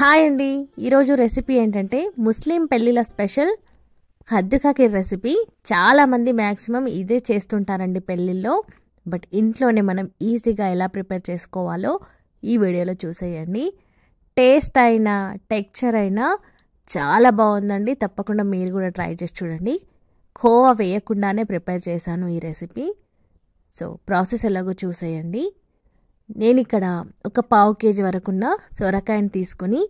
hi అండి ఈరోజు recipe ఏంటంటే ముస్లిం పెళ్ళిళ్ళ స్పెషల్ హద్దుకా రెసిపీ చాలామంది మ్యాక్సిమం ఇదే చేస్తుంటారండి పెళ్ళిల్లో బట్ ఇంట్లోనే మనం ఈజీగా ఎలా ప్రిపేర్ చేసుకోవాలో ఈ వీడియోలో చూసేయండి టేస్ట్ అయినా టెక్చర్ అయినా చాలా బాగుందండి తప్పకుండా మీరు కూడా ట్రై చేసి చూడండి కోవా వేయకుండానే ప్రిపేర్ చేశాను ఈ రెసిపీ సో ప్రాసెస్ ఎలాగో చూసేయండి నేను ఇక్కడ ఒక పావు కేజీ వరకున్న సొరకాయని తీసుకొని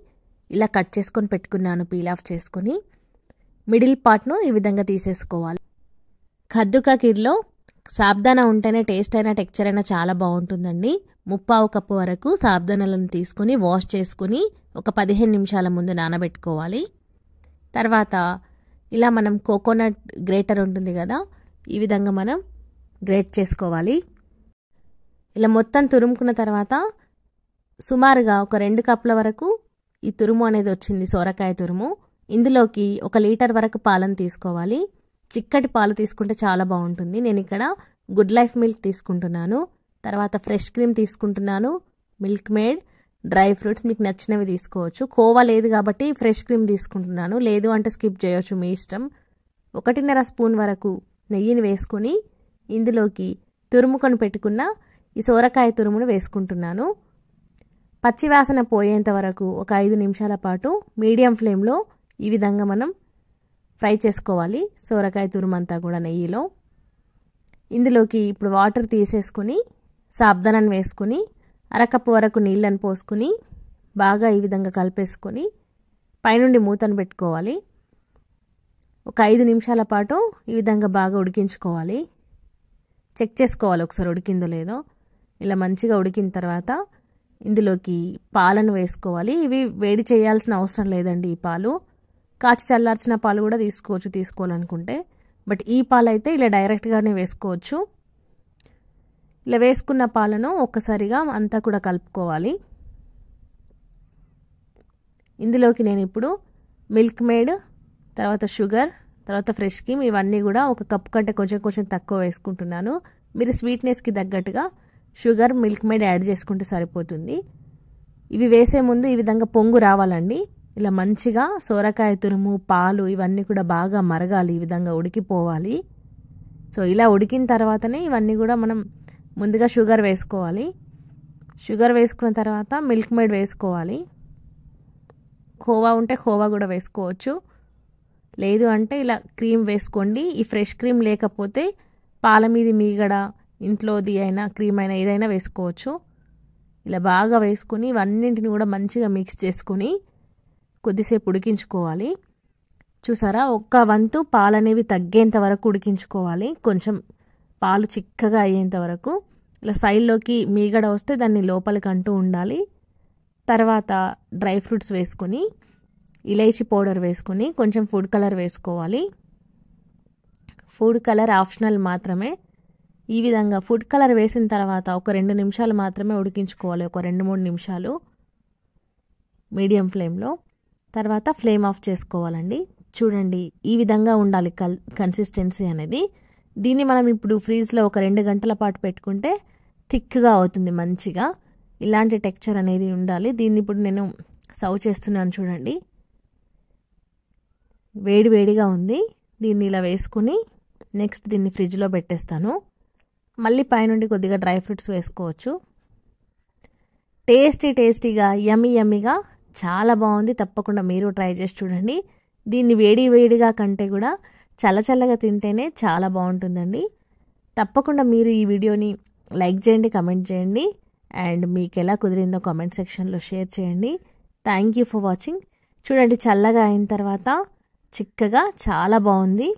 ఇలా కట్ చేసుకొని పెట్టుకున్నాను పీల్ ఆఫ్ చేసుకొని మిడిల్ పార్ట్ను ఈ విధంగా తీసేసుకోవాలి కద్దుకా కీర్లో సాబ్దానా ఉంటేనే టేస్ట్ అయినా టెక్చర్ అయినా చాలా బాగుంటుందండి ముప్పావు కప్పు వరకు సాబ్దానాలను తీసుకొని వాష్ చేసుకుని ఒక పదిహేను నిమిషాల ముందు నానబెట్టుకోవాలి తర్వాత ఇలా మనం కోకోనట్ గ్రేటర్ ఉంటుంది కదా ఈ విధంగా మనం గ్రేట్ చేసుకోవాలి ఇలా మొత్తం తురుముకున్న తర్వాత సుమారుగా ఒక రెండు కప్పుల వరకు ఈ తురుము అనేది వచ్చింది సోరకాయ తురుము ఇందులోకి ఒక లీటర్ వరకు పాలను తీసుకోవాలి చిక్కటి పాలు తీసుకుంటే చాలా బాగుంటుంది నేను ఇక్కడ గుడ్ లైఫ్ మిల్క్ తీసుకుంటున్నాను తర్వాత ఫ్రెష్ క్రీమ్ తీసుకుంటున్నాను మిల్క్ మేడ్ డ్రై ఫ్రూట్స్ మీకు నచ్చినవి తీసుకోవచ్చు కోవా లేదు కాబట్టి ఫ్రెష్ క్రీమ్ తీసుకుంటున్నాను లేదు అంటే స్కిప్ చేయవచ్చు మీ ఇష్టం ఒకటిన్నర స్పూన్ వరకు నెయ్యిని వేసుకొని ఇందులోకి తురుముకొని పెట్టుకున్న ఈ సోరకాయ తురుమును వేసుకుంటున్నాను పచ్చివాసన పోయేంత వరకు ఒక ఐదు నిమిషాల పాటు మీడియం ఫ్లేమ్లో ఈ విధంగా మనం ఫ్రై చేసుకోవాలి సోరకాయ తురుమంతా కూడా నెయ్యిలో ఇందులోకి ఇప్పుడు వాటర్ తీసేసుకుని సాబ్దనని వేసుకుని అరకప్పు వరకు నీళ్ళను పోసుకుని బాగా ఈ విధంగా కలిపేసుకొని పైనుండి మూతను పెట్టుకోవాలి ఒక ఐదు నిమిషాల పాటు ఈ విధంగా బాగా ఉడికించుకోవాలి చెక్ చేసుకోవాలి ఒకసారి ఉడికిందో లేదో ఇలా మంచిగా ఉడికిన తర్వాత ఇందులోకి పాలను వేసుకోవాలి ఇవి వేడి చేయాల్సిన అవసరం లేదండి ఈ పాలు కాచి చల్లార్చిన పాలు కూడా తీసుకోవచ్చు తీసుకోవాలనుకుంటే బట్ ఈ పాలు అయితే ఇలా డైరెక్ట్గానే వేసుకోవచ్చు ఇలా వేసుకున్న పాలను ఒక్కసారిగా అంతా కూడా కలుపుకోవాలి ఇందులోకి నేను ఇప్పుడు మిల్క్ మేడ్ తర్వాత షుగర్ తర్వాత ఫ్రెష్ క్రీమ్ ఇవన్నీ కూడా ఒక కప్పు కంటే కొంచెం కొంచెం తక్కువ వేసుకుంటున్నాను మీరు స్వీట్నెస్కి తగ్గట్టుగా షుగర్ మిల్క్ మేడ్ యాడ్ చేసుకుంటే సరిపోతుంది ఇవి వేసే ముందు ఈ విధంగా పొంగు రావాలండి ఇలా మంచిగా సోరకాయ తురుము పాలు ఇవన్నీ కూడా బాగా మరగాలి ఈ విధంగా ఉడికిపోవాలి సో ఇలా ఉడికిన తర్వాతనే ఇవన్నీ కూడా మనం ముందుగా షుగర్ వేసుకోవాలి షుగర్ వేసుకున్న తర్వాత మిల్క్ మేడ్ వేసుకోవాలి ఖోవా ఉంటే ఖోవా కూడా వేసుకోవచ్చు లేదు అంటే ఇలా క్రీమ్ వేసుకోండి ఈ ఫ్రెష్ క్రీమ్ లేకపోతే పాల మీద మీగడ ఇంట్లోది అయినా క్రీమ్ అయినా ఏదైనా వేసుకోవచ్చు ఇలా బాగా వేసుకుని ఇవన్నింటిని కూడా మంచిగా మిక్స్ చేసుకొని కొద్దిసేపు ఉడికించుకోవాలి చూసారా ఒక్క వంతు పాలు అనేవి తగ్గేంత వరకు ఉడికించుకోవాలి కొంచెం పాలు చిక్కగా అయ్యేంత వరకు ఇలా సైడ్లోకి మీగడ వస్తే దాన్ని లోపలికి అంటూ ఉండాలి తర్వాత డ్రై ఫ్రూట్స్ వేసుకొని ఇలైచి పౌడర్ వేసుకొని కొంచెం ఫుడ్ కలర్ వేసుకోవాలి ఫుడ్ కలర్ ఆప్షనల్ మాత్రమే ఈ విధంగా ఫుడ్ కలర్ వేసిన తర్వాత ఒక రెండు నిమిషాలు మాత్రమే ఉడికించుకోవాలి ఒక రెండు మూడు నిమిషాలు మీడియం ఫ్లేమ్లో తర్వాత ఫ్లేమ్ ఆఫ్ చేసుకోవాలండి చూడండి ఈ విధంగా ఉండాలి కల్ కన్సిస్టెన్సీ అనేది దీన్ని మనం ఇప్పుడు ఫ్రీజ్లో ఒక రెండు గంటల పాటు పెట్టుకుంటే థిక్గా అవుతుంది మంచిగా ఇలాంటి టెక్చర్ అనేది ఉండాలి దీన్ని ఇప్పుడు నేను సర్వ్ చేస్తున్నాను చూడండి వేడి వేడిగా ఉంది దీన్ని ఇలా వేసుకుని నెక్స్ట్ దీన్ని ఫ్రిడ్జ్లో పెట్టేస్తాను మళ్ళీ పైనుండి కొద్దిగా డ్రై ఫ్రూట్స్ వేసుకోవచ్చు టేస్టీ టేస్టీగా యమ్మీ యమ్మీగా చాలా బాగుంది తప్పకుండా మీరు ట్రై చేసి చూడండి దీన్ని వేడి వేడిగా కంటే కూడా చల్లచల్లగా తింటేనే చాలా బాగుంటుందండి తప్పకుండా మీరు ఈ వీడియోని లైక్ చేయండి కమెంట్ చేయండి అండ్ మీకు ఎలా కుదిరిందో కామెంట్ సెక్షన్లో షేర్ చేయండి థ్యాంక్ యూ ఫర్ వాచింగ్ చూడండి చల్లగా అయిన తర్వాత చిక్కగా చాలా బాగుంది